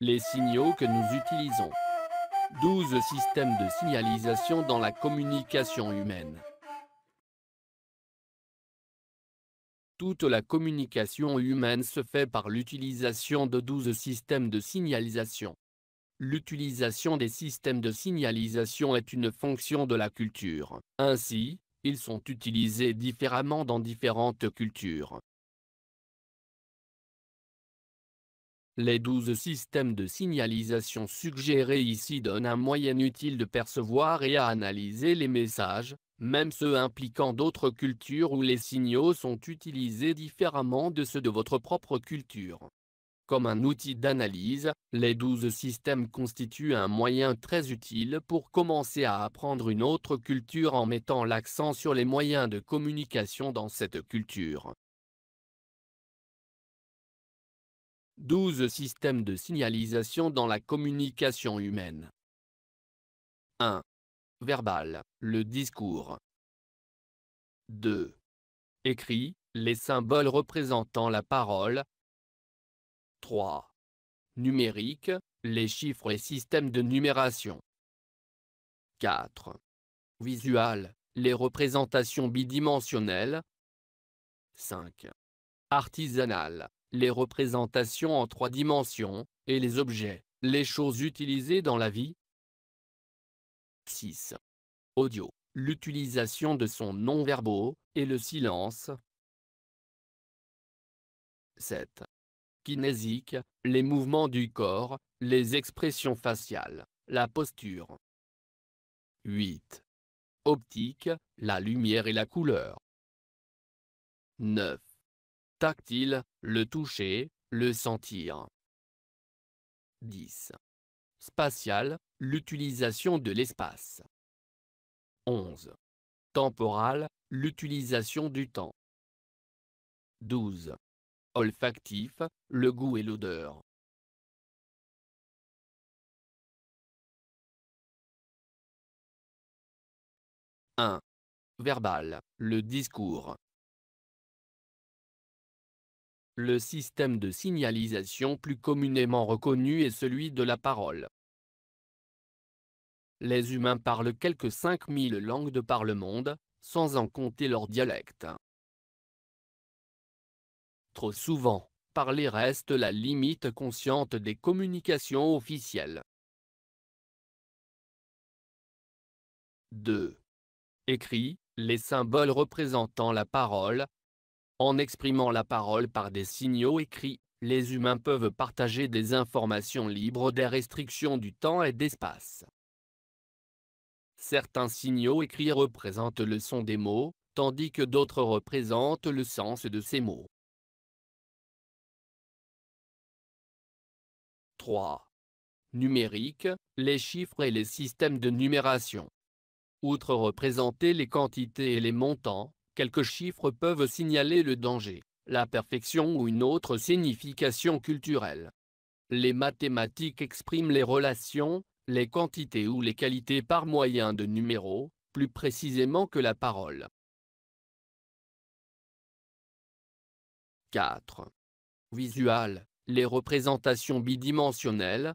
les signaux que nous utilisons. 12 systèmes de signalisation dans la communication humaine. Toute la communication humaine se fait par l'utilisation de 12 systèmes de signalisation. L'utilisation des systèmes de signalisation est une fonction de la culture. Ainsi, ils sont utilisés différemment dans différentes cultures. Les douze systèmes de signalisation suggérés ici donnent un moyen utile de percevoir et à analyser les messages, même ceux impliquant d'autres cultures où les signaux sont utilisés différemment de ceux de votre propre culture. Comme un outil d'analyse, les douze systèmes constituent un moyen très utile pour commencer à apprendre une autre culture en mettant l'accent sur les moyens de communication dans cette culture. 12 systèmes de signalisation dans la communication humaine. 1. Verbal, le discours. 2. Écrit, les symboles représentant la parole. 3. Numérique, les chiffres et systèmes de numération. 4. Visual, les représentations bidimensionnelles. 5. Artisanal, les représentations en trois dimensions, et les objets, les choses utilisées dans la vie. 6. Audio, l'utilisation de son non-verbaux, et le silence. 7. Kinésique, les mouvements du corps, les expressions faciales, la posture. 8. Optique, la lumière et la couleur. 9 tactile, le toucher, le sentir. 10. Spatial, l'utilisation de l'espace. 11. Temporal, l'utilisation du temps. 12. Olfactif, le goût et l'odeur. 1. Verbal, le discours. Le système de signalisation plus communément reconnu est celui de la parole. Les humains parlent quelques 5000 langues de par le monde, sans en compter leur dialecte. Trop souvent, parler reste la limite consciente des communications officielles. 2. Écrit, les symboles représentant la parole, en exprimant la parole par des signaux écrits, les humains peuvent partager des informations libres des restrictions du temps et d'espace. Certains signaux écrits représentent le son des mots, tandis que d'autres représentent le sens de ces mots. 3. Numérique, les chiffres et les systèmes de numération. Outre représenter les quantités et les montants, Quelques chiffres peuvent signaler le danger, la perfection ou une autre signification culturelle. Les mathématiques expriment les relations, les quantités ou les qualités par moyen de numéros, plus précisément que la parole. 4. Visual, les représentations bidimensionnelles,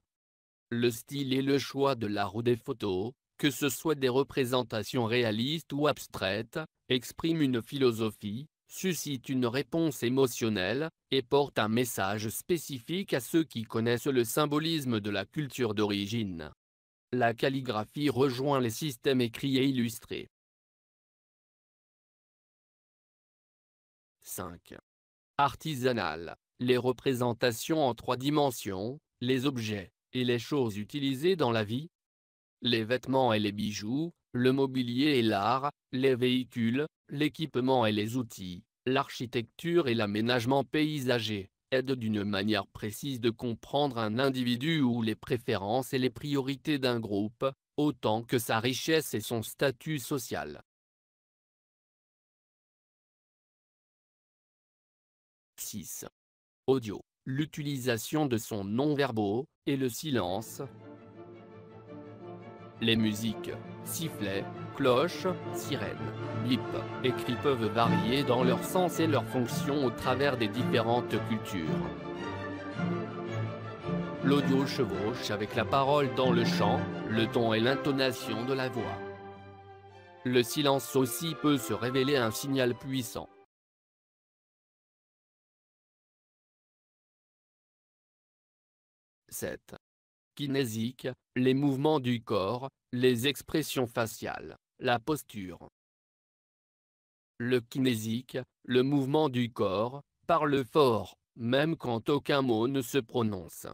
le style et le choix de l'art ou des photos, que ce soit des représentations réalistes ou abstraites, exprime une philosophie, suscite une réponse émotionnelle, et porte un message spécifique à ceux qui connaissent le symbolisme de la culture d'origine. La calligraphie rejoint les systèmes écrits et illustrés. 5. Artisanal. Les représentations en trois dimensions, les objets et les choses utilisées dans la vie, les vêtements et les bijoux, le mobilier et l'art, les véhicules, l'équipement et les outils, l'architecture et l'aménagement paysager, aident d'une manière précise de comprendre un individu ou les préférences et les priorités d'un groupe, autant que sa richesse et son statut social. 6. Audio. L'utilisation de son non-verbaux, et le silence, les musiques sifflets, cloches, sirènes, blips écrits peuvent varier dans leur sens et leur fonction au travers des différentes cultures. L'audio chevauche avec la parole dans le chant, le ton et l'intonation de la voix. Le silence aussi peut se révéler un signal puissant. 7 kinésique, les mouvements du corps, les expressions faciales, la posture. Le kinésique, le mouvement du corps, parle fort, même quand aucun mot ne se prononce.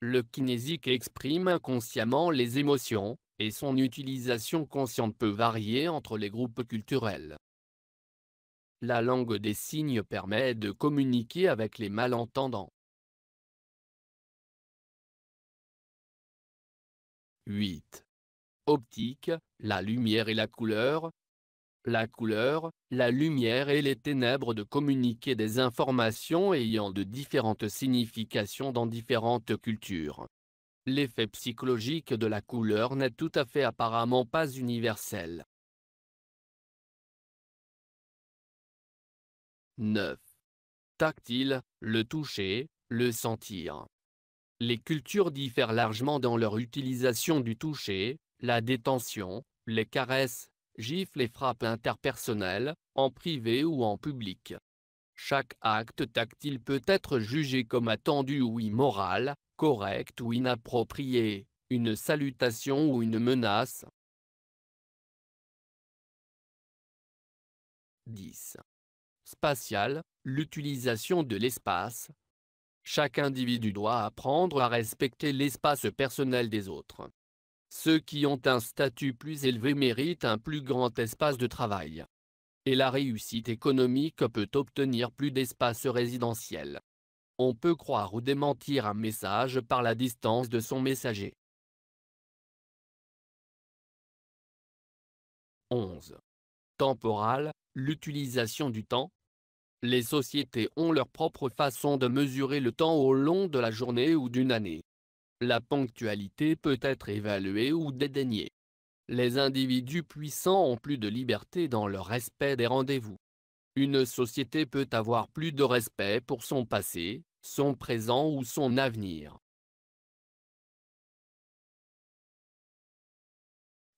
Le kinésique exprime inconsciemment les émotions, et son utilisation consciente peut varier entre les groupes culturels. La langue des signes permet de communiquer avec les malentendants. 8. Optique, la lumière et la couleur. La couleur, la lumière et les ténèbres de communiquer des informations ayant de différentes significations dans différentes cultures. L'effet psychologique de la couleur n'est tout à fait apparemment pas universel. 9. Tactile, le toucher, le sentir les cultures diffèrent largement dans leur utilisation du toucher, la détention, les caresses, gifles et frappes interpersonnelles, en privé ou en public. Chaque acte tactile peut être jugé comme attendu ou immoral, correct ou inapproprié, une salutation ou une menace. 10. Spatial, l'utilisation de l'espace, chaque individu doit apprendre à respecter l'espace personnel des autres. Ceux qui ont un statut plus élevé méritent un plus grand espace de travail. Et la réussite économique peut obtenir plus d'espace résidentiel. On peut croire ou démentir un message par la distance de son messager. 11. Temporal, l'utilisation du temps, les sociétés ont leur propre façon de mesurer le temps au long de la journée ou d'une année. La ponctualité peut être évaluée ou dédaignée. Les individus puissants ont plus de liberté dans leur respect des rendez-vous. Une société peut avoir plus de respect pour son passé, son présent ou son avenir.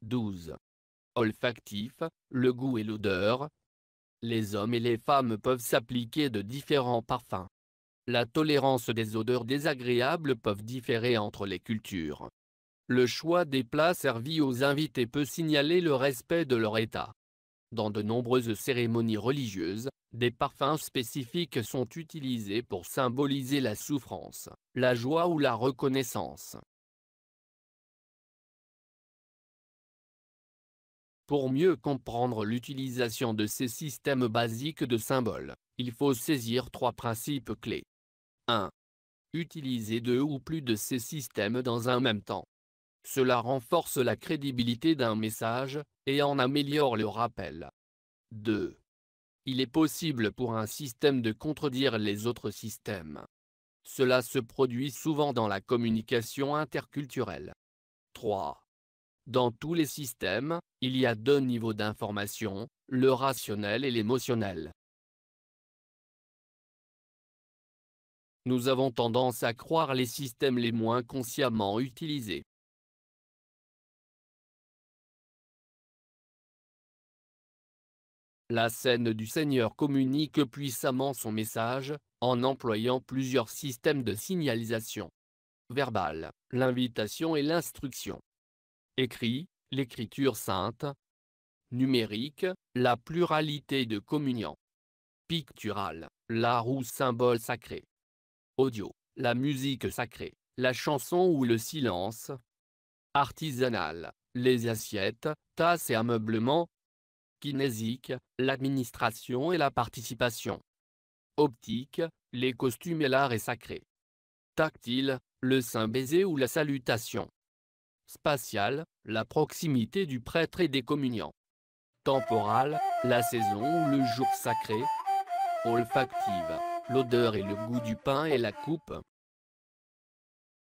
12. Olfactif, le goût et l'odeur, les hommes et les femmes peuvent s'appliquer de différents parfums. La tolérance des odeurs désagréables peuvent différer entre les cultures. Le choix des plats servis aux invités peut signaler le respect de leur état. Dans de nombreuses cérémonies religieuses, des parfums spécifiques sont utilisés pour symboliser la souffrance, la joie ou la reconnaissance. Pour mieux comprendre l'utilisation de ces systèmes basiques de symboles, il faut saisir trois principes clés. 1. Utiliser deux ou plus de ces systèmes dans un même temps. Cela renforce la crédibilité d'un message, et en améliore le rappel. 2. Il est possible pour un système de contredire les autres systèmes. Cela se produit souvent dans la communication interculturelle. 3. Dans tous les systèmes, il y a deux niveaux d'information, le rationnel et l'émotionnel. Nous avons tendance à croire les systèmes les moins consciemment utilisés. La scène du Seigneur communique puissamment son message, en employant plusieurs systèmes de signalisation. Verbal, l'invitation et l'instruction écrit, l'écriture sainte, numérique, la pluralité de communion. Pictural, l'art ou symbole sacré, audio, la musique sacrée, la chanson ou le silence, artisanal, les assiettes, tasses et ameublements, kinésique, l'administration et la participation, optique, les costumes et l'art est sacré, tactile, le saint baiser ou la salutation, spatial, la proximité du prêtre et des communiants. Temporal, la saison ou le jour sacré. Olfactive, l'odeur et le goût du pain et la coupe.